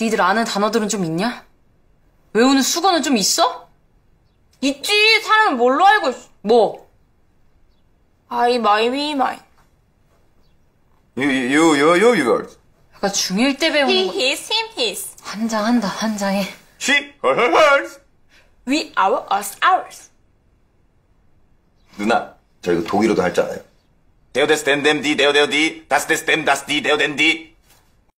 니들 아는 단어들은 좀 있냐? 외우는 수건은 좀 있어? 있지. 사람을 뭘로 알고 있어. 뭐? 아이 마이 위 마이. You you you you you girl. 아까 중1 때 배운 He 거. his him his. 환장한다 환장해. She her her hers. We our us ours. 누나 저 이거 독일어도 할 줄 알아요. 데오 데스 덴 뎀디 데오 데오 디 다스 데스 뎀 다스 디 데오 덴디.